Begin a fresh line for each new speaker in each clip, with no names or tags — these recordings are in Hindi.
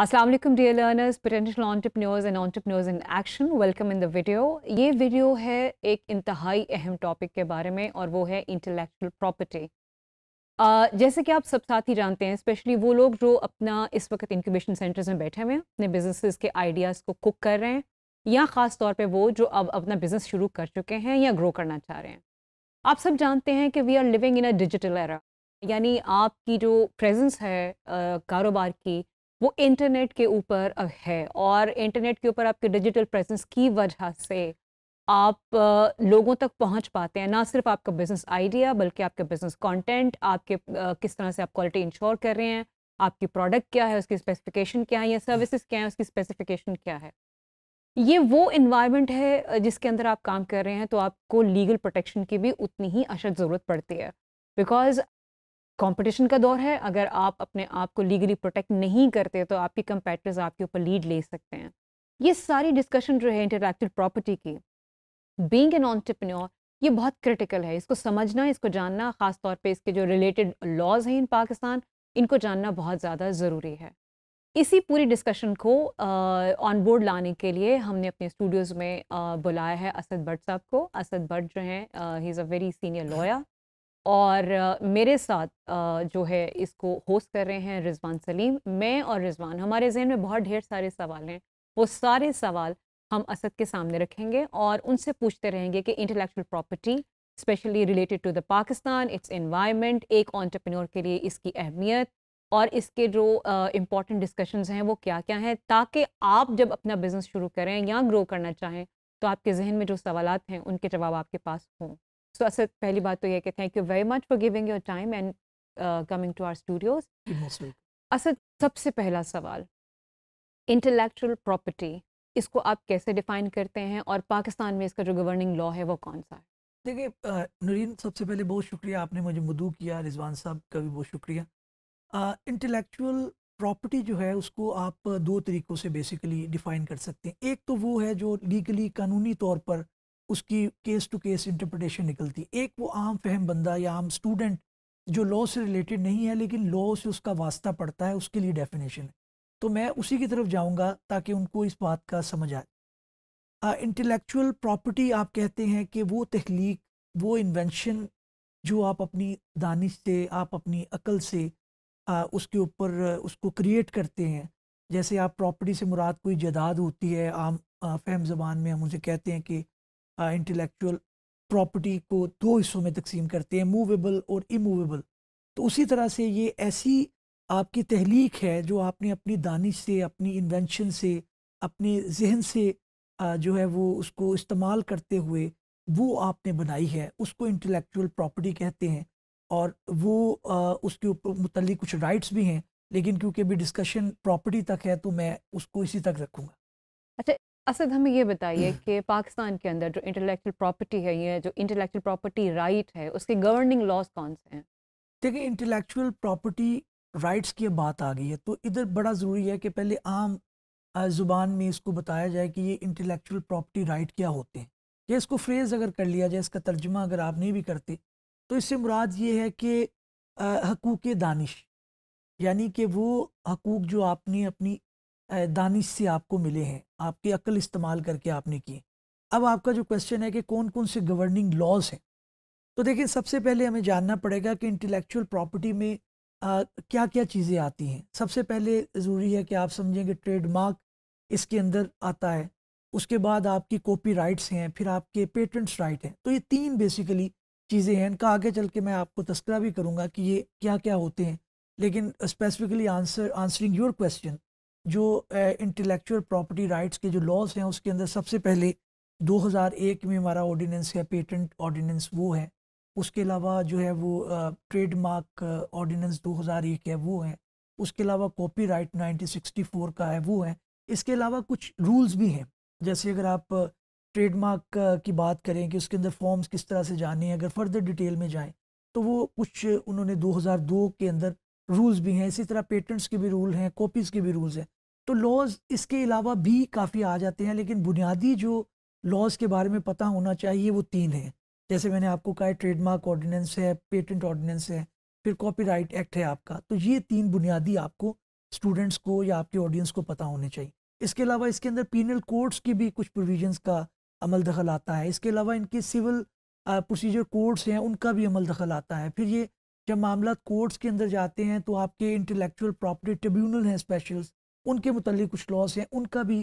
अस्सलाम वालेकुम dear learners potential entrepreneurs and entrepreneurs in action welcome in the video ये वीडियो है एक इंतहाई अहम टॉपिक के बारे में और वो है इंटेलेक्चुअल प्रॉपर्टी uh, जैसे कि आप सब साथ ही जानते हैं स्पेशली वो लोग जो अपना इस वक्त इंक्यूबेशन सेंटर्स में बैठे हुए हैं अपने बिजनेसेस के आइडियाज़ को कुक कर रहे हैं या ख़ास तौर पे वो जो अब अपना बिज़नेस शुरू कर चुके हैं या ग्रो करना चाह रहे हैं आप सब जानते हैं कि we are living in a digital era यानी आपकी जो प्रेजेंस है कारोबार की वो इंटरनेट के ऊपर है और इंटरनेट के ऊपर आपके डिजिटल प्रेजेंस की वजह से आप लोगों तक पहुंच पाते हैं ना सिर्फ आपका बिज़नेस आइडिया बल्कि आपका बिज़नेस कंटेंट आपके किस तरह से आप क्वालिटी इंश्योर कर रहे हैं आपकी प्रोडक्ट क्या है उसकी स्पेसिफिकेशन क्या है या सर्विसेज क्या है उसकी स्पेसिफिकेशन क्या है ये वो इन्वायरमेंट है जिसके अंदर आप काम कर रहे हैं तो आपको लीगल प्रोटेक्शन की भी उतनी ही अशद ज़रूरत पड़ती है बिकॉज कंपटीशन का दौर है अगर आप अपने आप को लीगली प्रोटेक्ट नहीं करते तो आपके कंपेटर्स आपके ऊपर लीड ले सकते हैं ये सारी डिस्कशन जो है इंटरक्टिव प्रॉपर्टी की बींग एन ऑन्टरप्रन्योर ये बहुत क्रिटिकल है इसको समझना इसको जानना ख़ास तौर पे इसके जो रिलेटेड लॉज हैं इन पाकिस्तान इनको जानना बहुत ज़्यादा ज़रूरी है इसी पूरी डिस्कशन को ऑन बोर्ड लाने के लिए हमने अपने स्टूडियोज़ में आ, बुलाया है असद भट्ट साहब को असद भट्ट जो हैं he is a very senior lawyer और मेरे साथ जो है इसको होस्ट कर रहे हैं रिजवान सलीम मैं और रिजवान हमारे जहन में बहुत ढेर सारे सवाल हैं वो सारे सवाल हम असद के सामने रखेंगे और उनसे पूछते रहेंगे कि intellectual property specially related to the Pakistan it's environment एक ऑन्टरप्रनोर के लिए इसकी अहमियत और इसके जो इम्पॉर्टेंट uh, डिस्कशंस हैं वो क्या क्या हैं ताकि आप जब अपना बिज़नेस शुरू करें या ग्रो करना चाहें तो आपके जहन में जो सवाल हैं उनके जवाब आपके पास हों सो तो असर पहली बात तो ये कि thank you very much for giving your time and coming to our studios असर सबसे पहला सवाल इंटेलेक्चुअल प्रॉपर्टी इसको आप कैसे डिफाइन करते हैं और पाकिस्तान में इसका जो गवर्निंग लॉ है वो कौन सा है
देखिए नरीन सबसे पहले बहुत शुक्रिया आपने मुझे मदू किया रिजवान साहब का भी बहुत शुक्रिया इंटेलेक्चुअल प्रॉपर्टी जो है उसको आप दो तरीक़ों से बेसिकली डिफ़ाइन कर सकते हैं एक तो वो है जो लीगली कानूनी तौर पर उसकी केस टू केस इंटरप्रटेशन निकलती एक वो आम फहम बंदा या आम स्टूडेंट जो लॉ से रिलेटेड नहीं है लेकिन लॉ से उसका वास्ता पड़ता है उसके लिए डेफिनेशन है तो मैं उसी की तरफ जाऊंगा ताकि उनको इस बात का समझ आए इंटेलेक्चुअल प्रॉपर्टी आप कहते हैं कि वो तख्लीक वो इन्वेंशन जो आप अपनी दानिश से आप अपनी अकल से आ, उसके ऊपर उसको क्रिएट करते हैं जैसे आप प्रॉपर्टी से मुराद कोई जदाद होती है आम आ, फहम जबान में हम उसे कहते हैं कि इंटेलेक्चुअल प्रॉपर्टी को दो हिस्सों में तकसीम करते हैं मूवेबल और इमूवेबल तो उसी तरह से ये ऐसी आपकी तहलीक है जो आपने अपनी दानिश से अपनी इन्वेंशन से अपने जहन से जो है वो उसको इस्तेमाल करते हुए वो आपने बनाई है उसको इंटेलेक्चुअल प्रॉपर्टी कहते हैं और वो उसके ऊपर मुतल कुछ राइट्स भी हैं लेकिन क्योंकि अभी डिस्कशन प्रॉपर्टी तक है तो मैं उसको इसी तक रखूँगा
अच्छा असद हमें ये बताइए कि पाकिस्तान के अंदर जो इंटेलेक्चुअल प्रॉपर्टी है ये जो इंटेलेक्चुअल प्रॉपर्टी राइट है उसके गवर्निंग लॉज
कौन से हैं देखिए इंटेलेक्चुअल प्रॉपर्टी राइट्स की बात आ गई है तो इधर बड़ा ज़रूरी है कि पहले आम ज़ुबान में इसको बताया जाए कि ये इंटेलेक्चुअल प्रॉपर्टी राइट क्या होते हैं या इसको फ्रेज़ अगर कर लिया जाए इसका तर्जुमा अगर आप नहीं भी करते तो इससे मुराद ये है कि हकूक़ दानिश यानी कि वो हकूक़ जो आपने अपनी दानिश से आपको मिले हैं आपकी अक्ल इस्तेमाल करके आपने किए अब आपका जो क्वेश्चन है कि कौन कौन से गवर्निंग लॉज हैं तो देखिए सबसे पहले हमें जानना पड़ेगा कि इंटेलेक्चुअल प्रॉपर्टी में आ, क्या क्या चीज़ें आती हैं सबसे पहले ज़रूरी है कि आप समझें कि ट्रेडमार्क इसके अंदर आता है उसके बाद आपकी कॉपी राइट्स हैं फिर आपके पेटेंट्स राइट हैं तो ये तीन बेसिकली चीज़ें हैं इनका आगे चल के मैं आपको तस्करा भी करूँगा कि ये क्या क्या होते हैं लेकिन specifically answer answering your question जो इंटेलेक्चुअल प्रॉपर्टी राइट्स के जो लॉज हैं उसके अंदर सबसे पहले 2001 में हमारा ऑर्डिनेंस है पेटेंट ऑर्डिनेंस वो है उसके अलावा जो है वो ट्रेडमार्क ऑर्डिनेंस 2001 है वो है उसके अलावा कॉपीराइट 1964 का है वो है इसके अलावा कुछ रूल्स भी हैं जैसे अगर आप ट्रेडमार्क की बात करें कि उसके अंदर फॉर्म्स किस तरह से जाने हैं अगर फर्दर डिटेल में जाएं तो वो कुछ उन्होंने 2002 के अंदर रूल्स भी हैं इसी तरह पेटेंट्स के भी रूल हैं कॉपीज़ के भी रूल्स हैं तो लॉज इसके अलावा भी काफ़ी आ जाते हैं लेकिन बुनियादी जो लॉज के बारे में पता होना चाहिए वो तीन हैं जैसे मैंने आपको कहा ट्रेडमार्क ऑर्डिनेंस है पेटेंट ऑर्डिनेंस है फिर कॉपीराइट एक्ट है आपका तो ये तीन बुनियादी आपको स्टूडेंट्स को या आपके ऑडियंस को पता होने चाहिए इसके अलावा इसके अंदर पीनल कोड्स की भी कुछ प्रोविजंस का अमल दखल आता है इसके अलावा इनके सिविल प्रोसीजर कोड्स हैं उनका भी अमल दखल आता है फिर ये जब मामला कोर्ट्स के अंदर जाते हैं तो आपके इंटेलेक्चुअल प्रॉपर्टी ट्रिब्यूनल हैं स्पेशल्स उनके मतलब कुछ लॉस हैं उनका भी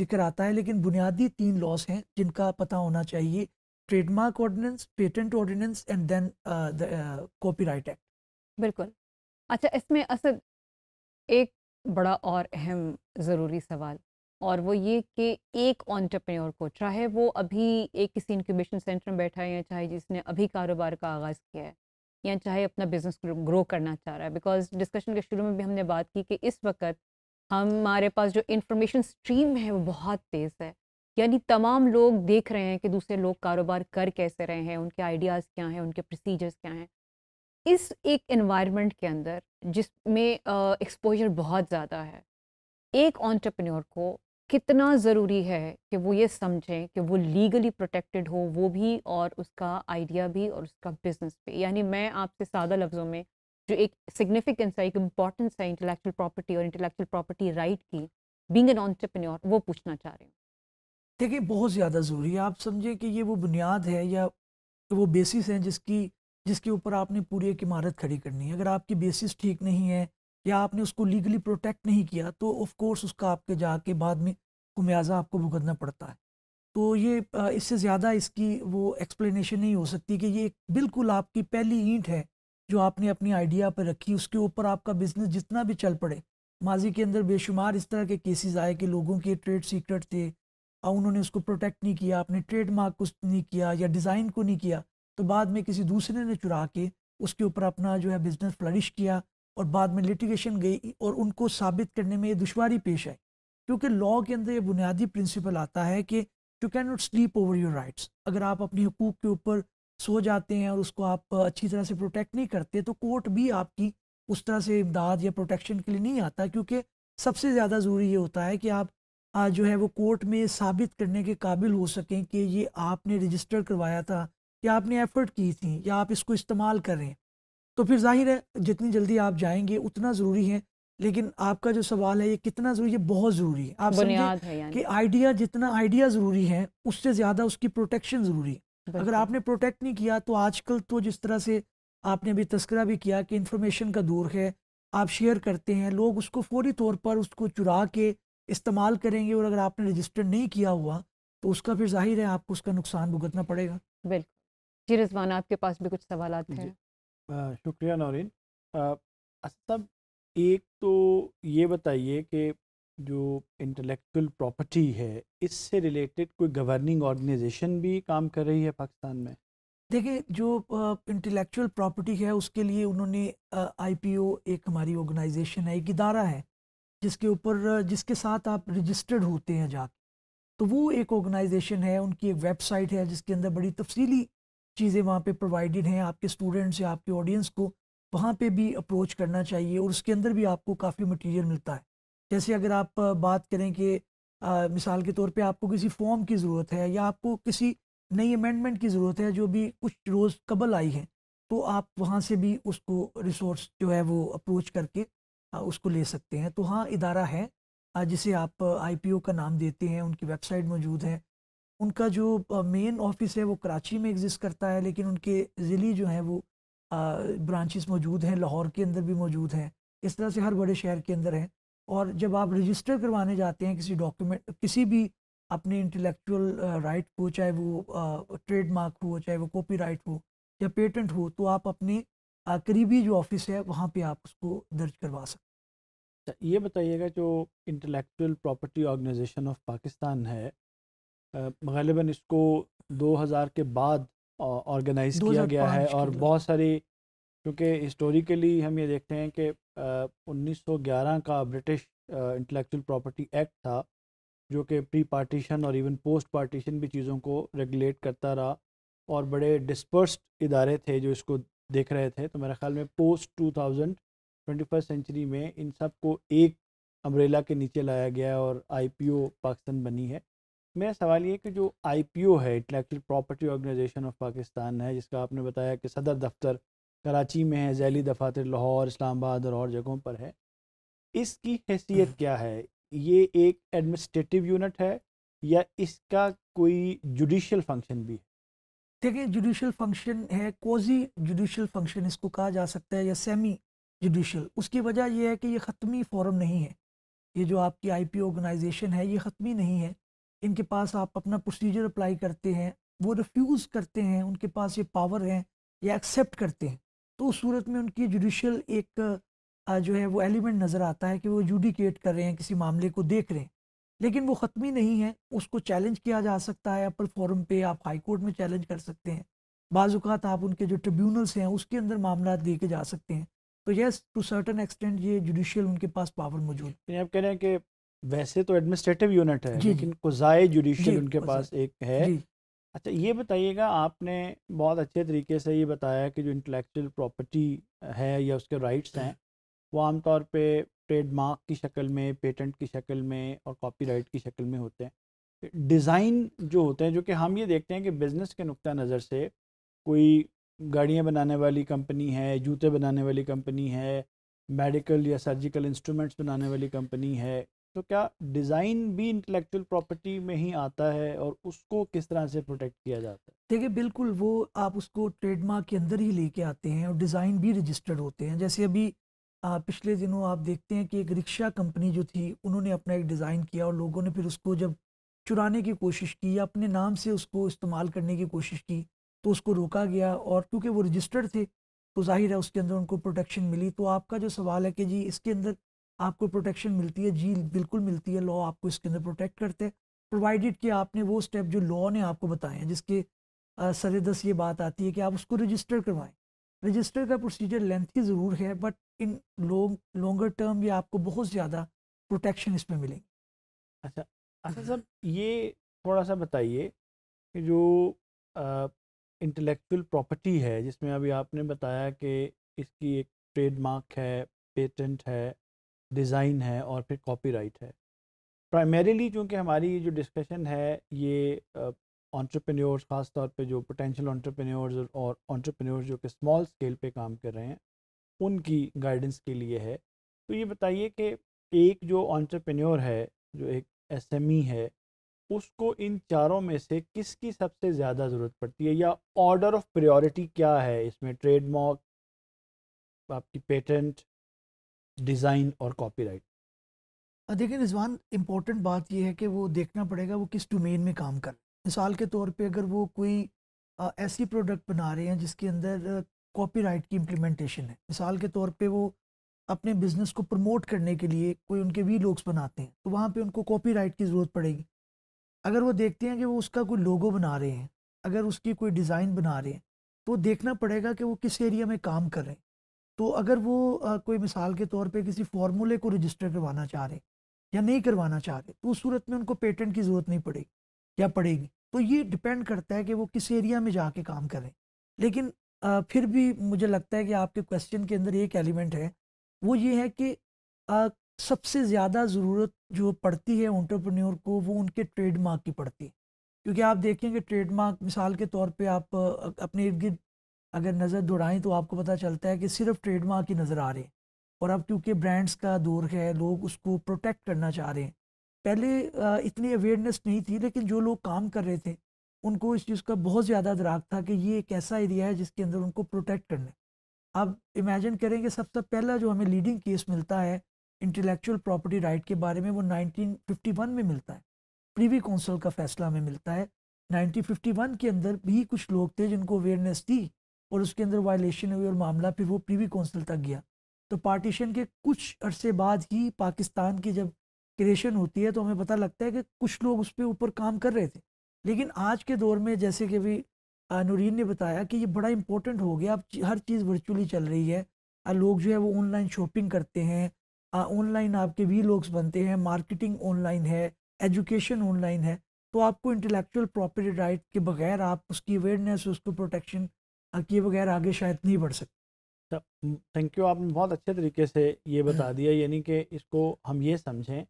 जिक्र आता है लेकिन बुनियादी तीन लॉस हैं जिनका पता होना चाहिए trademark ordinance patent ordinance and then copyright act
बिल्कुल अच्छा इसमें असद एक बड़ा और अहम ज़रूरी सवाल और वो ये कि एक ऑन्टरप्रेन्योर को चाहे वो अभी एक किसी इंक्यूबेशन सेंटर में बैठा है या चाहे जिसने अभी कारोबार का आगाज़ किया है या चाहे अपना बिजनेस ग्रो करना चाह रहा है बिकॉज डिस्कशन के शुरू में भी हमने बात की कि इस वक्त हमारे पास जो इंफॉर्मेशन स्ट्रीम है वो बहुत तेज़ है यानी तमाम लोग देख रहे हैं कि दूसरे लोग कारोबार कर कैसे रहे हैं उनके आइडियाज़ क्या हैं उनके प्रोसीजर्स क्या हैं इस एक इन्वायरमेंट के अंदर जिसमें एक्सपोजर बहुत ज़्यादा है एक ऑन्टरप्रनोर को कितना ज़रूरी है कि वो ये समझें कि वो लीगली प्रोटेक्टेड हो वो भी और उसका आइडिया भी और उसका बिजनेस भी यानी मैं आपसे सादा लफ्ज़ों में जो एक सिग्निफिकेंस है एक इम्पॉर्टेंस है इंटेलेक्चुअल प्रॉपर्टी और इंटेलेक्चुअल प्रॉपर्टी राइट की बींग एन ऑनटरप्रन्योर वो पूछना चाह रही हूँ
देखिए बहुत ज़्यादा ज़रूरी है आप समझें कि ये वो बुनियाद है या वो बेसिस हैं जिसकी जिसके ऊपर आपने पूरी एक इमारत खड़ी करनी है अगर आपकी बेसिस ठीक नहीं है या आपने उसको लीगली प्रोटेक्ट नहीं किया तो ऑफ कोर्स उसका आपके जाके बाद में कुम्याजा आपको भुगतना पड़ता है तो ये इससे ज़्यादा इसकी वो एक्सप्लेनेशन नहीं हो सकती कि ये बिल्कुल आपकी पहली ईंट है जो आपने अपनी आइडिया पर रखी उसके ऊपर आपका बिजनेस जितना भी चल पड़े माजी के अंदर बेशुमार इस तरह के केसेस आए कि लोगों के ट्रेड सीक्रेट थे और उन्होंने उसको प्रोटेक्ट नहीं किया अपने ट्रेडमार्क को नहीं किया या डिज़ाइन को नहीं किया तो बाद में किसी दूसरे ने चुरा के उसके ऊपर अपना जो है बिज़नेस फ्लरिश किया और बाद में लिटिगेशन गई और उनको साबित करने में ये दुशारी पेश आई क्योंकि लॉ के अंदर ये बुनियादी प्रिंसिपल आता है कि you cannot sleep over your rights अगर आप अपने हकूक के ऊपर सो जाते हैं और उसको आप अच्छी तरह से प्रोटेक्ट नहीं करते तो कोर्ट भी आपकी उस तरह से इमदाद या प्रोटेक्शन के लिए नहीं आता क्योंकि सबसे ज़्यादा ज़रूरी ये होता है कि आप जो है वो कोर्ट में साबित करने के काबिल हो सकें कि ये आपने रजिस्टर करवाया था या आपने एफर्ट की थी या आप इसको इस्तेमाल कर रहे हैं तो फिर जाहिर है जितनी जल्दी आप जाएंगे उतना ज़रूरी है लेकिन आपका जो सवाल है ये कितना ज़रूरी है बहुत ज़रूरी है आप समझिए कि आइडिया जितना आइडिया ज़रूरी है उससे ज़्यादा उसकी प्रोटेक्शन ज़रूरी है अगर आपने प्रोटेक्ट नहीं किया तो आजकल तो जिस तरह से आपने अभी तस्करा भी किया कि इन्फॉर्मेशन का दौर है आप शेयर करते हैं लोग उसको फौरी तौर पर उसको चुरा के इस्तेमाल करेंगे और अगर आपने रजिस्टर नहीं किया हुआ तो उसका फिर जाहिर है आपको उसका नुकसान भुगतना पड़ेगा बिल्कुल जी रिजवान आपके पास भी कुछ सवाल हैं
शुक्रिया नौरीन सब एक तो ये बताइए कि जो इंटेलेक्चुअल प्रॉपर्टी है इससे रिलेटेड कोई गवर्निंग ऑर्गेनाइजेशन भी काम कर रही है पाकिस्तान में
देखिए जो इंटेलेक्चुअल प्रॉपर्टी है उसके लिए उन्होंने आईपीओ एक हमारी ऑर्गेनाइजेशन है एक इदारा है जिसके ऊपर जिसके साथ आप रजिस्टर्ड होते हैं जाके तो वो एक ऑर्गेनाइजेशन है उनकी एक वेबसाइट है जिसके अंदर बड़ी तफसीली चीज़ें वहाँ पे प्रोवाइडेड हैं आपके स्टूडेंट्स या आपके ऑडियंस को वहाँ पे भी अप्रोच करना चाहिए और उसके अंदर भी आपको काफ़ी मटेरियल मिलता है जैसे अगर आप बात करें कि मिसाल के तौर पे आपको किसी फॉर्म की ज़रूरत है या आपको किसी नई अमेंडमेंट की ज़रूरत है जो भी कुछ रोज़ कबल आई है तो आप वहाँ से भी उसको रिसोर्स जो है वो अप्रोच करके उसको ले सकते हैं तो हाँ इदारा है जिसे आप आई का नाम देते हैं उनकी वेबसाइट मौजूद है उनका जो मेन ऑफिस है वो कराची में एग्जिस्ट करता है लेकिन उनके ज़िली जो हैं वो ब्रांचेस मौजूद हैं लाहौर के अंदर भी मौजूद हैं इस तरह से हर बड़े शहर के अंदर हैं और जब आप रजिस्टर करवाने जाते हैं किसी डॉक्यूमेंट किसी भी अपने इंटेलेक्चुअल राइट को चाहे वो ट्रेडमार्क हो चाहे वो कॉपी राइट हो या पेटेंट हो तो आप अपने करीबी जो ऑफिस है वहाँ पर आप उसको दर्ज करवा सकते अच्छा, ये बताइएगा
जो intellectual property organization of Pakistan है गलिबा इसको 2000 के बाद ऑर्गेनाइज किया गया है और बहुत सारी क्योंकि हिस्टोरिकली हम ये देखते हैं कि 1911 का ब्रिटिश इंटेलेक्चुअल प्रॉपर्टी एक्ट था जो कि प्री पार्टीशन और इवन पोस्ट पार्टीशन भी चीज़ों को रेगुलेट करता रहा और बड़े डिस्पर्स्ड इदारे थे जो इसको देख रहे थे तो मेरे ख्याल में post two thousand twenty first century में इन सब को एक अम्ब्रेला के नीचे लाया गया और आई पी ओ पाकिस्तान बनी है मेरा सवाल ये कि जो आई है intellectual property organization of Pakistan है जिसका आपने बताया कि सदर दफ्तर कराची में है जैली दफातर लाहौर इस्लामाबाद और और जगहों पर है इसकी हैसियत हम्म। क्या है ये एक एडमिनिस्ट्रेटिव यूनिट है या इसका कोई
जुडिशल फंक्शन भी है देखिए जुडिशल फंक्शन है कोजी जुडिशल फंक्शन इसको कहा जा सकता है या सेमी जुडिशल उसकी वजह यह है कि ये ख़त्मी फॉरम नहीं है ये जो आपकी आईपी ऑर्गेनाइजेशन है ये ख़त्मी नहीं है इनके पास आप अपना प्रोसीजर अप्लाई करते हैं वो रिफ्यूज़ करते हैं उनके पास ये पावर है या एक्सेप्ट करते हैं तो उस सूरत में उनकी जुडिशल एक जो है वो एलिमेंट नज़र आता है कि वो जुडिकेट कर रहे हैं किसी मामले को देख रहे हैं लेकिन वो ख़त्मी नहीं है उसको चैलेंज किया जा सकता है अपल फोरम पे आप हाई कोर्ट में चैलेंज कर सकते हैं बाज़ात आप उनके जो ट्रिब्यूनल्स हैं उसके अंदर मामला दे के जा सकते हैं तो यस टू सर्टन एक्सटेंट ये जुडिशियल उनके पास पावर मौजूद
आप कह रहे हैं कि वैसे तो एडमिनिस्ट्रेटिव यूनिट है लेकिन कुजाए जुडिशियल उनके पास एक है अच्छा ये बताइएगा आपने बहुत अच्छे तरीके से ये बताया कि जो इंटेलेक्चुअल प्रॉपर्टी है या उसके राइट्स हैं वो आमतौर पे ट्रेडमार्क की शक्ल में पेटेंट की शक्ल में और कॉपीराइट की शक्ल में होते हैं डिज़ाइन जो होते हैं जो कि हम ये देखते हैं कि बिज़नेस के नुक़ नज़र से कोई गाड़ियाँ बनाने वाली कंपनी है जूते बनाने वाली कंपनी है मेडिकल या सर्जिकल इंस्ट्रूमेंट्स बनाने वाली कंपनी है तो क्या डिज़ाइन भी इंटेलेक्चुअल प्रॉपर्टी में ही आता है और उसको किस तरह से प्रोटेक्ट किया जाता है
देखिए बिल्कुल वो आप उसको ट्रेडमार्क के अंदर ही लेके आते हैं और डिज़ाइन भी रजिस्टर्ड होते हैं जैसे अभी आ, पिछले दिनों आप देखते हैं कि एक रिक्शा कंपनी जो थी उन्होंने अपना एक डिज़ाइन किया और लोगों ने फिर उसको जब चुराने की कोशिश की या अपने नाम से उसको इस्तेमाल करने की कोशिश की तो उसको रोका गया और क्योंकि वो रजिस्टर्ड थे तो जाहिर है उसके अंदर उनको प्रोटेक्शन मिली तो आपका जो सवाल है कि जी इसके अंदर आपको प्रोटेक्शन मिलती है जी बिल्कुल मिलती है लॉ आपको इसके अंदर प्रोटेक्ट करते हैं प्रोवाइडेड कि आपने वो स्टेप जो लॉ ने आपको बताए हैं जिसके सर दस ये बात आती है कि आप उसको रजिस्टर करवाएं रजिस्टर का प्रोसीजर लेंथी ज़रूर है but in long longer term ये आपको बहुत ज़्यादा प्रोटेक्शन इसमें मिलेगी अच्छा
अच्छा सर ये थोड़ा सा बताइए कि जो इंटेलेक्चुअल प्रॉपर्टी है जिसमें अभी आपने बताया कि इसकी एक ट्रेडमार्क है पेटेंट है डिज़ाइन है और फिर कॉपीराइट है प्राइमरीली चूँकि हमारी जो डिस्कशन है ये ऑन्टरप्रेन्योर्स ख़ास तौर पे जो पोटेंशियल ऑन्टरप्रेन्योर्स और ऑन्टरप्रेन्योर्स जो कि स्मॉल स्केल पे काम कर रहे हैं उनकी गाइडेंस के लिए है तो ये बताइए कि एक जो ऑन्टरप्रेन्योर है जो एक एसएमई e है उसको इन चारों में से किसकी सबसे ज़्यादा ज़रूरत पड़ती है या ऑर्डर ऑफ प्रायोरिटी क्या है इसमें ट्रेडमार्क आपकी पेटेंट डिज़ाइन और कॉपीराइट
देखिए रिजवान इम्पोर्टेंट बात यह है कि वो देखना पड़ेगा वो किस डोमेन में काम कर मिसाल के तौर पे अगर वो कोई आ, ऐसी प्रोडक्ट बना रहे हैं जिसके अंदर कॉपीराइट की इम्प्लीमेंटेशन है मिसाल के तौर पे वो अपने बिजनेस को प्रमोट करने के लिए कोई उनके वी लोग्स बनाते हैं तो वहाँ पे उनको कॉपीराइट की ज़रूरत पड़ेगी अगर वो देखते हैं कि वो उसका कोई लोगो बना रहे हैं अगर उसकी कोई डिज़ाइन बना रहे हैं तो देखना पड़ेगा कि वो किस एरिया में काम कर रहे हैं तो अगर वो आ, कोई मिसाल के तौर पे किसी फार्मूले को रजिस्टर करवाना चाह रहे या नहीं करवाना चाह रहे तो उस सूरत में उनको पेटेंट की ज़रूरत नहीं पड़ेगी या पड़ेगी तो ये डिपेंड करता है कि वो किस एरिया में जाके काम करें लेकिन आ, फिर भी मुझे लगता है कि आपके क्वेश्चन के अंदर एक एलिमेंट है वो ये है कि आ, सबसे ज़्यादा ज़रूरत जो पड़ती है ऑन्टरप्रन्योर को वो उनके ट्रेडमार्क की पड़ती है क्योंकि आप देखेंगे ट्रेडमार्क मिसाल के तौर पे आप अपने इर्द गिर्द अगर नज़र दौड़ाएं तो आपको पता चलता है कि सिर्फ ट्रेडमार्क की नज़र आ रहे हैं और अब क्योंकि ब्रांड्स का दौर है लोग उसको प्रोटेक्ट करना चाह रहे हैं पहले इतनी अवेयरनेस नहीं थी लेकिन जो लोग काम कर रहे थे उनको इस चीज़ का बहुत ज़्यादा दराक था कि ये एक ऐसा एरिया है जिसके अंदर उनको प्रोटेक्ट करना है अब इमेजिन करें कि सबसे पहला जो हमें लीडिंग केस मिलता है इंटेलेक्चुअल प्रॉपर्टी राइट के बारे में वो 1951 में मिलता है प्रीवी कौंसल का फैसला हमें मिलता है 1951 के अंदर भी कुछ लोग थे जिनको अवेयरनेस थी और उसके अंदर वायलेशन हुई और मामला फिर वो प्रीवी कौंसिल तक गया तो पार्टीशन के कुछ अरसे बाद ही पाकिस्तान की जब क्रिएशन होती है तो हमें पता लगता है कि कुछ लोग उस पर ऊपर काम कर रहे थे लेकिन आज के दौर में जैसे कि अभी नूरीन ने बताया कि ये बड़ा इंपॉर्टेंट हो गया अब हर चीज़ वर्चुअली चल रही है लोग जो है वो ऑनलाइन शॉपिंग करते हैं ऑनलाइन आपके वी लोग्स बनते हैं मार्केटिंग ऑनलाइन है एजुकेशन ऑनलाइन है तो आपको इंटेलेक्चुअल प्रॉपर्टी राइट के बगैर आप उसकी अवेयरनेस उसको प्रोटेक्शन ताकि वगैरह आगे शायद नहीं बढ़ सकते
थैंक यू आपने बहुत अच्छे तरीके से ये बता हम्म। दिया यानी कि इसको हम ये समझें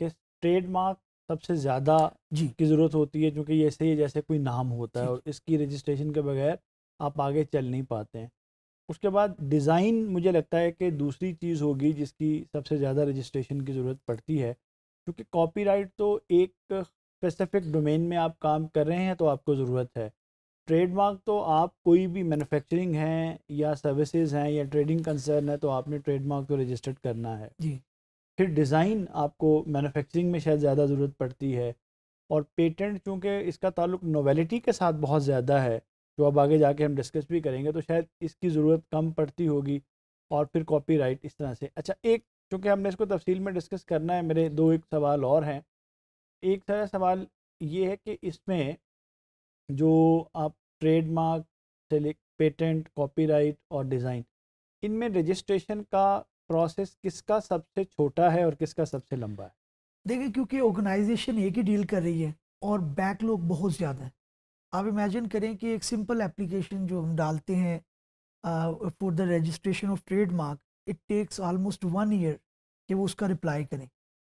कि ट्रेडमार्क सबसे ज़्यादा जी की ज़रूरत होती है क्योंकि ऐसे ही जैसे कोई नाम होता है और इसकी रजिस्ट्रेशन के बगैर आप आगे चल नहीं पाते हैं उसके बाद डिज़ाइन मुझे लगता है कि दूसरी चीज़ होगी जिसकी सबसे ज़्यादा रजिस्ट्रेशन की ज़रूरत पड़ती है क्योंकि कॉपीराइट तो एक स्पेसिफिक डोमेन में आप काम कर रहे हैं तो आपको ज़रूरत है ट्रेडमार्क तो आप कोई भी मैन्युफैक्चरिंग हैं या सर्विसेज हैं या ट्रेडिंग कंसर्न है तो आपने ट्रेडमार्क को रजिस्टर्ड करना है जी फिर डिज़ाइन आपको मैन्युफैक्चरिंग में शायद ज़्यादा ज़रूरत पड़ती है और पेटेंट चूँकि इसका ताल्लुक नोवेलिटी के साथ बहुत ज़्यादा है जो अब आगे जाके हम डिस्कस भी करेंगे तो शायद इसकी ज़रूरत कम पड़ती होगी और फिर कॉपीराइट इस तरह से अच्छा एक चूँकि हमने इसको तफसील में डिस्कस करना है मेरे दो एक सवाल और हैं एक सारा सवाल ये है कि इसमें जो आप ट्रेडमार्क पेटेंट कॉपीराइट और डिज़ाइन इनमें रजिस्ट्रेशन का प्रोसेस किसका सबसे छोटा है और किसका सबसे लंबा है
देखिए क्योंकि ऑर्गेनाइजेशन एक ही डील कर रही है और बैकलॉग बहुत ज़्यादा है आप इमेजिन करें कि एक सिंपल एप्लीकेशन जो हम डालते हैं for the registration of trademark it takes almost one year कि वो उसका रिप्लाई करें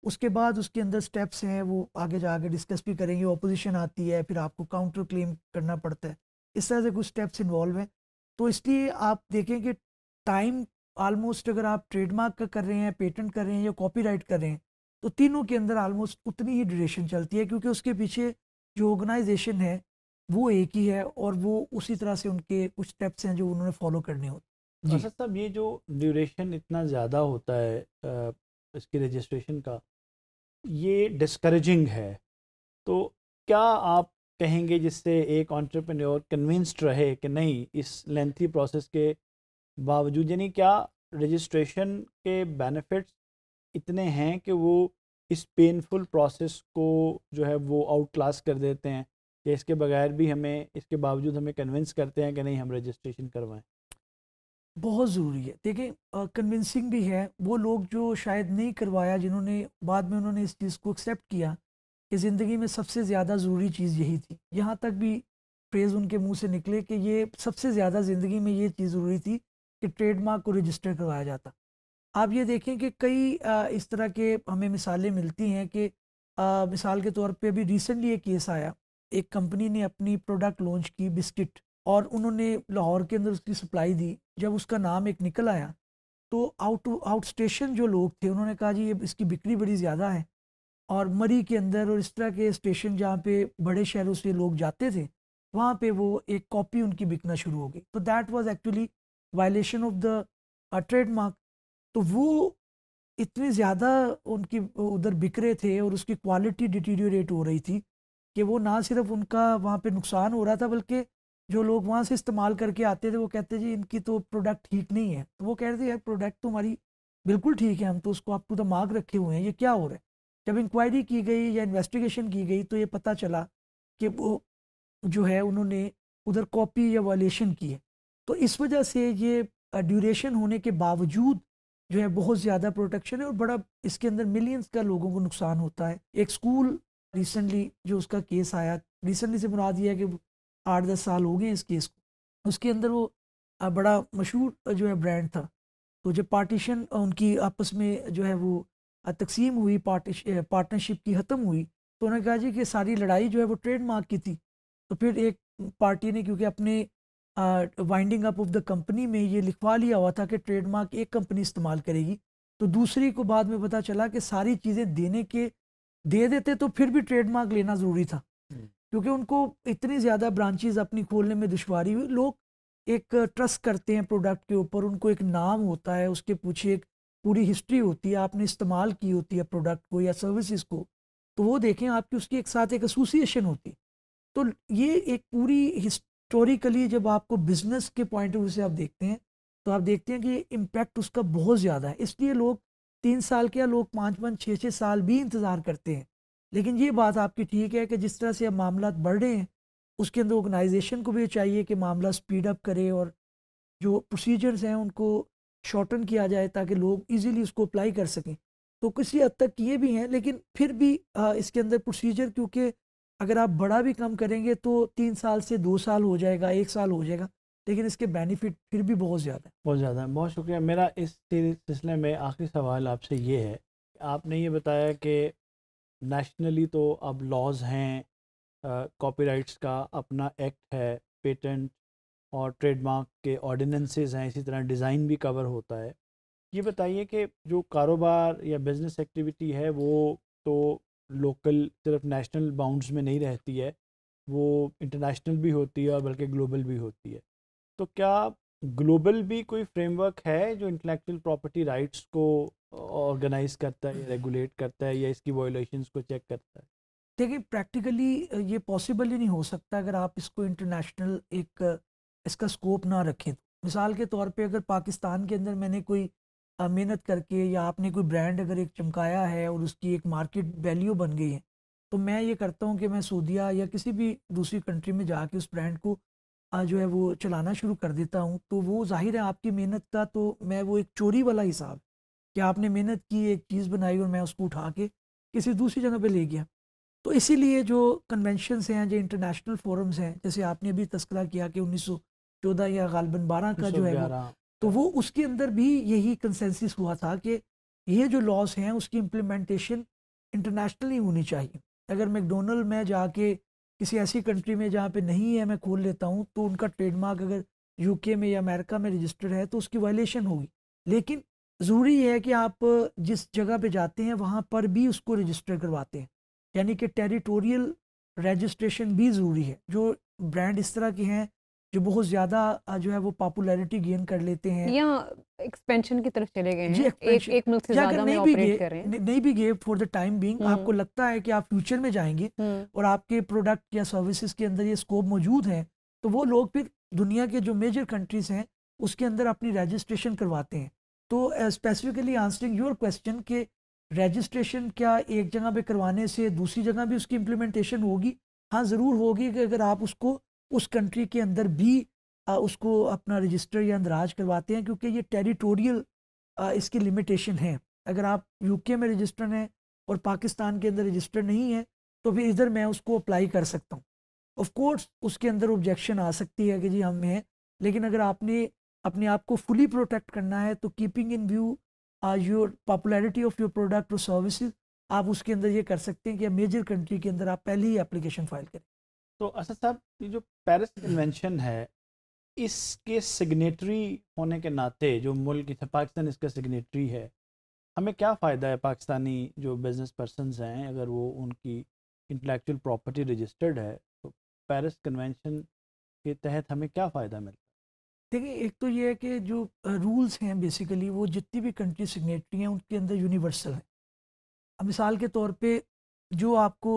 उसके बाद उसके अंदर स्टेप्स हैं वो आगे जाके डिस्कस भी करेंगे ऑपोजिशन आती है फिर आपको काउंटर क्लेम करना पड़ता है इस तरह से कुछ स्टेप्स इन्वॉल्व हैं तो इसलिए आप देखें कि टाइम आलमोस्ट अगर आप ट्रेडमार्क का कर रहे हैं पेटेंट कर रहे हैं या कॉपीराइट कर रहे हैं तो तीनों के अंदर आलमोस्ट उतनी ही ड्यूरेशन चलती है क्योंकि उसके पीछे जो ऑर्गेनाइजेशन है वो एक ही है और वो उसी तरह से उनके कुछ स्टेप्स हैं जो उन्होंने फॉलो करने होते
हैं अच्छा, साहब ये जो ड्यूरेशन इतना ज़्यादा होता है इसकी रजिस्ट्रेशन का ये डिस्करेजिंग है तो क्या आप कहेंगे जिससे एक ऑन्टरप्रेन्योर कन्विंस्ड रहे कि नहीं इस लेंथी प्रोसेस के बावजूद यानी क्या रजिस्ट्रेशन के बेनिफिट्स इतने हैं कि वो इस पेनफुल प्रोसेस को जो है वो आउट क्लास कर देते हैं कि इसके बगैर भी हमें इसके बावजूद हमें कन्विंस करते हैं कि नहीं हम रजिस्ट्रेशन करवाएं
बहुत ज़रूरी है देखिए कन्विंसिंग भी है वो लोग जो शायद नहीं करवाया जिन्होंने बाद में उन्होंने इस चीज़ को एक्सेप्ट किया कि ज़िंदगी में सबसे ज़्यादा ज़रूरी चीज़ यही थी यहाँ तक भी फ्रेज़ उनके मुंह से निकले कि ये सबसे ज़्यादा ज़िंदगी में ये चीज़ ज़रूरी थी कि ट्रेडमार्क को रजिस्टर करवाया जाता आप ये देखें कि कई इस तरह के हमें मिसालें मिलती हैं कि मिसाल के तौर पर अभी रिसेंटली एक केस आया एक कंपनी ने अपनी प्रोडक्ट लॉन्च की बिस्किट और उन्होंने लाहौर के अंदर उसकी सप्लाई दी जब उसका नाम एक निकल आया तो आउट आउट स्टेशन जो लोग थे उन्होंने कहा जी ये इसकी बिक्री बड़ी ज़्यादा है और मरी के अंदर और इस तरह के स्टेशन जहाँ पे बड़े शहरों से लोग जाते थे वहाँ पे वो एक कॉपी उनकी बिकना शुरू हो गई तो that was actually violation of the trademark तो वो इतने ज़्यादा उनकी उधर बिक रहे थे और उसकी क्वालिटी डिटीरियोरेट हो रही थी कि वो ना सिर्फ उनका वहाँ पर नुकसान हो रहा था बल्कि जो लोग वहाँ से इस्तेमाल करके आते थे वो कहते जी इनकी तो प्रोडक्ट ठीक नहीं है तो वो कह रहे थे यार प्रोडक्ट तो हमारी बिल्कुल ठीक है हम तो उसको अप टू द मार्क रखे हुए हैं ये क्या हो रहा है जब इंक्वायरी की गई या इन्वेस्टिगेशन की गई तो ये पता चला कि वो जो है उन्होंने उधर कॉपी या वॉलेशन की है तो इस वजह से ये ड्यूरेशन होने के बावजूद जो है बहुत ज़्यादा प्रोटेक्शन है और बड़ा इसके अंदर मिलियंस का लोगों को नुकसान होता है एक स्कूल रिसेंटली जो उसका केस आया रिसेंटली से मुराद ये है कि आठ दस साल हो गए इस केस को उसके अंदर वो बड़ा मशहूर जो है ब्रांड था तो जब पार्टीशन उनकी आपस में जो है वो तकसीम हुई पार्टनरशिप की ख़त्म हुई तो उन्होंने कहा जी कि सारी लड़ाई जो है वो ट्रेडमार्क की थी तो फिर एक पार्टी ने क्योंकि अपने winding up of the company में ये लिखवा लिया हुआ था कि ट्रेडमार्क एक कंपनी इस्तेमाल करेगी तो दूसरी को बाद में पता चला कि सारी चीज़ें देने के दे देते तो फिर भी ट्रेडमार्क लेना ज़रूरी था क्योंकि उनको इतनी ज़्यादा ब्रांचेज अपनी खोलने में दुशारी हुई लोग एक ट्रस्ट करते हैं प्रोडक्ट के ऊपर उनको एक नाम होता है उसके पीछे एक पूरी हिस्ट्री होती है आपने इस्तेमाल की होती है प्रोडक्ट को या सर्विसेज को तो वो देखें आपकी उसकी एक साथ एक एसोसिएशन होती तो ये एक पूरी हिस्टोरिकली जब आपको बिजनेस के पॉइंट ऑफ व्यू से आप देखते हैं तो आप देखते हैं कि इम्पैक्ट उसका बहुत ज़्यादा है इसलिए लोग तीन साल के या लोग पाँच पाँच छः छः साल भी इंतज़ार करते हैं लेकिन ये बात आपकी ठीक है कि जिस तरह से अब मामला बढ़ रहे हैं उसके अंदर ऑर्गेनाइजेशन को भी चाहिए कि मामला स्पीड अप करे और जो प्रोसीजर्स हैं उनको शॉर्टन किया जाए ताकि लोग इजीली उसको अप्लाई कर सकें तो किसी हद तक ये भी हैं लेकिन फिर भी इसके अंदर प्रोसीजर क्योंकि अगर आप बड़ा भी कम करेंगे तो तीन साल से दो साल हो जाएगा एक साल हो जाएगा लेकिन इसके बेनिफिट फिर भी बहुत ज़्यादा है
बहुत ज़्यादा है बहुत शुक्रिया मेरा इस सिलसिले में आखिरी सवाल आपसे ये है आपने ये बताया कि नेशनली तो अब लॉज हैं कॉपीराइट्स का अपना एक्ट है पेटेंट और ट्रेडमार्क के ऑर्डिनेंसेज हैं इसी तरह डिज़ाइन भी कवर होता है ये बताइए कि जो कारोबार या बिज़नेस एक्टिविटी है वो तो लोकल सिर्फ नेशनल बाउंड्स में नहीं रहती है वो इंटरनेशनल भी होती है और बल्कि ग्लोबल भी होती है तो क्या ग्लोबल भी कोई फ्रेमवर्क है जो इंटेलेक्चुअल प्रॉपर्टी राइट्स को ऑर्गेनाइज करता है या रेगुलेट करता है या इसकी वायोलेशंस को चेक करता है
देखिए प्रैक्टिकली ये पॉसिबल ही नहीं हो सकता अगर आप इसको इंटरनेशनल एक इसका स्कोप ना रखें मिसाल के तौर पे अगर पाकिस्तान के अंदर मैंने कोई मेहनत करके या आपने कोई ब्रांड अगर एक चमकाया है और उसकी एक मार्केट वैल्यू बन गई है तो मैं ये करता हूँ कि मैं सूदिया या किसी भी दूसरी कंट्री में जाके उस ब्रांड को जो है वो चलाना शुरू कर देता हूँ तो वो जाहिर है आपकी मेहनत का तो मैं वो एक चोरी वाला हिसाब कि आपने मेहनत की एक चीज़ बनाई और मैं उसको उठा के किसी दूसरी जगह पे ले गया तो इसीलिए जो कन्वेंशनस हैं जो इंटरनेशनल फोरम्स हैं जैसे आपने अभी तस्करा किया कि उन्नीस सौ चौदह या गालबन बारह का जो है वो तो हाँ। वो उसके अंदर भी यही कंसेंसिस हुआ था कि ये जो लॉस हैं उसकी इम्प्लीमेंटेशन इंटरनेशनली होनी चाहिए अगर मैकडोनल्ड में जाके किसी ऐसी कंट्री में जहाँ पे नहीं है मैं खोल लेता हूँ तो उनका ट्रेडमार्क अगर यूके में या अमेरिका में रजिस्टर्ड है तो उसकी वायलेशन होगी लेकिन ज़रूरी है कि आप जिस जगह पे जाते हैं वहाँ पर भी उसको रजिस्टर करवाते हैं यानी कि टेरिटोरियल रजिस्ट्रेशन भी ज़रूरी है जो ब्रांड इस तरह के हैं जो बहुत ज़्यादा जो है वो पॉपुलैरिटी गेन कर लेते हैं या
एक्सपेंशन की तरफ चले गए हैं एक एक मुल्क से ज़्यादा नहीं ऑपरेट कर
नहीं भी गए फॉर द टाइम बीइंग आपको लगता है कि आप फ्यूचर में जाएंगे हम्म। और आपके प्रोडक्ट या सर्विसज के अंदर ये स्कोप मौजूद है तो वो लोग फिर दुनिया के जो मेजर कंट्रीज हैं उसके अंदर अपनी रजिस्ट्रेशन करवाते हैं तो स्पेसिफिकली आंसरिंग योर क्वेश्चन के रजिस्ट्रेशन क्या एक जगह पे करवाने से दूसरी जगह भी उसकी इम्प्लीमेंटेशन होगी हाँ ज़रूर होगी कि अगर आप उसको उस कंट्री के अंदर भी आ, uh, उसको अपना रजिस्टर या अंदराज करवाते हैं क्योंकि ये टेरिटोरियल uh, इसकी लिमिटेशन है अगर आप यूके में रजिस्टर हैं और पाकिस्तान के अंदर रजिस्टर नहीं है तो फिर इधर मैं उसको अप्लाई कर सकता हूँ ऑफ कोर्स उसके अंदर ऑब्जेक्शन आ सकती है कि जी हम हैं लेकिन अगर आपने अपने आप को फुली प्रोटेक्ट करना है तो keeping in view your popularity of your product और सर्विसेज आप उसके अंदर ये कर सकते हैं कि मेजर कंट्री के अंदर आप पहले ही एप्लीकेशन फाइल करें
तो असद साहब ये जो पेरिस कन्वेंशन है इसके सिग्नेटरी होने के नाते जो मुल्क पाकिस्तान इसका सिग्नेटरी है हमें क्या फ़ायदा है पाकिस्तानी जो बिजनेस पर्सन हैं अगर वो उनकी इंटेलेक्चुअल प्रॉपर्टी रजिस्टर्ड है तो पेरिस कन्वेंशन के तहत हमें क्या फ़ायदा मिलता है
देखिए एक तो ये है कि जो रूल्स हैं बेसिकली वो जितनी भी कंट्री सिग्नेटरी हैं उनके अंदर यूनिवर्सल है अब मिसाल के तौर पे जो आपको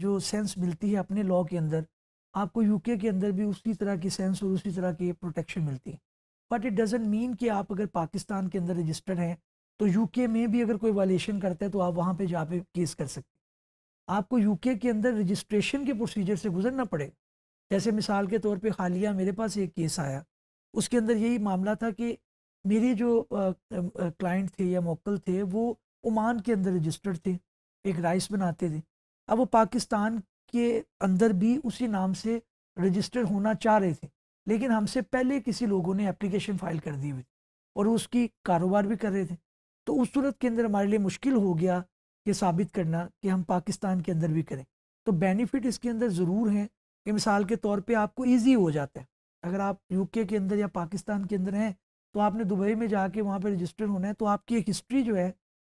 जो सेंस मिलती है अपने लॉ के अंदर आपको यूके के अंदर भी उसी तरह की सेंस और उसी तरह की प्रोटेक्शन मिलती है बट इट डजेंट मीन कि आप अगर पाकिस्तान के अंदर रजिस्टर्ड हैं तो यूके में भी अगर कोई वायलेशन करता है तो आप वहाँ पर जा पे केस कर सकते हैं आपको यूके के अंदर रजिस्ट्रेशन के प्रोसीजर से गुजरना पड़ेगा जैसे मिसाल के तौर पे हालिया मेरे पास एक केस आया उसके अंदर यही मामला था कि मेरे जो क्लाइंट थे या मोकल थे वो ओमान के अंदर रजिस्टर्ड थे एक राइस बनाते थे अब वो पाकिस्तान के अंदर भी उसी नाम से रजिस्टर होना चाह रहे थे लेकिन हमसे पहले किसी लोगों ने एप्लीकेशन फाइल कर दी हुई और उसकी कारोबार भी कर रहे थे तो उस सूरत के अंदर हमारे लिए मुश्किल हो गया कि साबित करना कि हम पाकिस्तान के अंदर भी करें तो बेनिफिट इसके अंदर ज़रूर हैं कि मिसाल के तौर पे आपको इजी हो जाता है अगर आप यूके के अंदर या पाकिस्तान के अंदर हैं तो आपने दुबई में जाके वहाँ पे रजिस्टर होना है तो आपकी एक हिस्ट्री जो है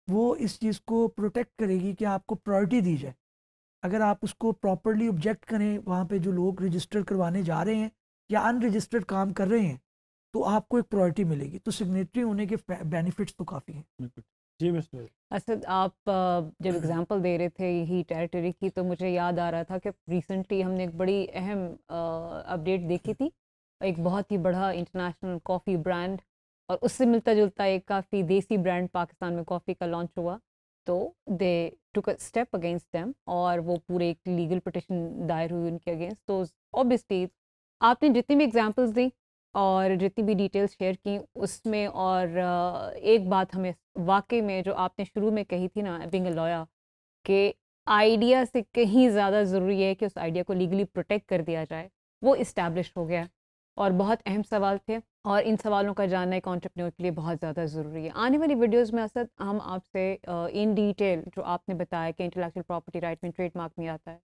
वो इस चीज़ को प्रोटेक्ट करेगी कि आपको प्रायोरिटी दी जाए अगर आप उसको प्रॉपरली ऑब्जेक्ट करें वहाँ पे जो लोग रजिस्टर करवाने जा रहे हैं या अनरजिस्टर्ड काम कर रहे हैं तो आपको एक प्रायोरिटी मिलेगी तो सिग्नेटरी होने के बेनिफिट्स तो काफ़ी हैं जी असद
अच्छा, आप जब एग्जांपल दे रहे थे ही टेरिटरी की तो मुझे याद आ रहा था कि रिसेंटली हमने एक बड़ी अहम अपडेट देखी थी एक बहुत ही बड़ा इंटरनेशनल कॉफ़ी ब्रांड और उससे मिलता जुलता एक काफ़ी देसी ब्रांड पाकिस्तान में कॉफ़ी का लॉन्च हुआ तो they took a step against them और वो पूरे एक लीगल पटिशन दायर हुई उनके अगेंस्ट तो ऑब्वियसली आपने जितनी भी एग्जांपल्स दी और जितनी भी डिटेल्स शेयर की उसमें और एक बात हमें वाकई में जो आपने शुरू में कही थी ना बिंग लॉया कि आइडिया से कहीं ज़्यादा ज़रूरी है कि उस आइडिया को लीगली प्रोटेक्ट कर दिया जाए वो इस्टेब्लिश हो गया और बहुत अहम सवाल थे और इन सवालों का जानना एक ऑन्टरप्रनोर के लिए बहुत ज़्यादा ज़रूरी है आने वाली वीडियोस में असद हम आपसे इन डिटेल जो आपने बताया कि इंटेलेक्चुअल प्रॉपर्टी राइट में ट्रेडमार्क भी आता है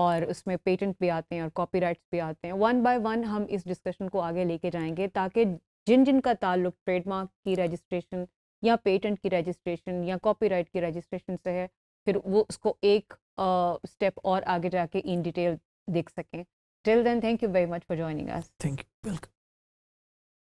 और उसमें पेटेंट भी आते हैं और राइट्स भी आते हैं वन बाय वन हम इस डिस्कशन को आगे लेके जाएंगे ताकि जिन जिन का ताल्लुक ट्रेडमार्क की रजिस्ट्रेशन या पेटेंट की रजिस्ट्रेशन या राइट की रजिस्ट्रेशन से है फिर वो उसको एक स्टेप और आगे जाके इन डिटेल देख सकें Till then, thank you very much for joining us. Thank you. Welcome.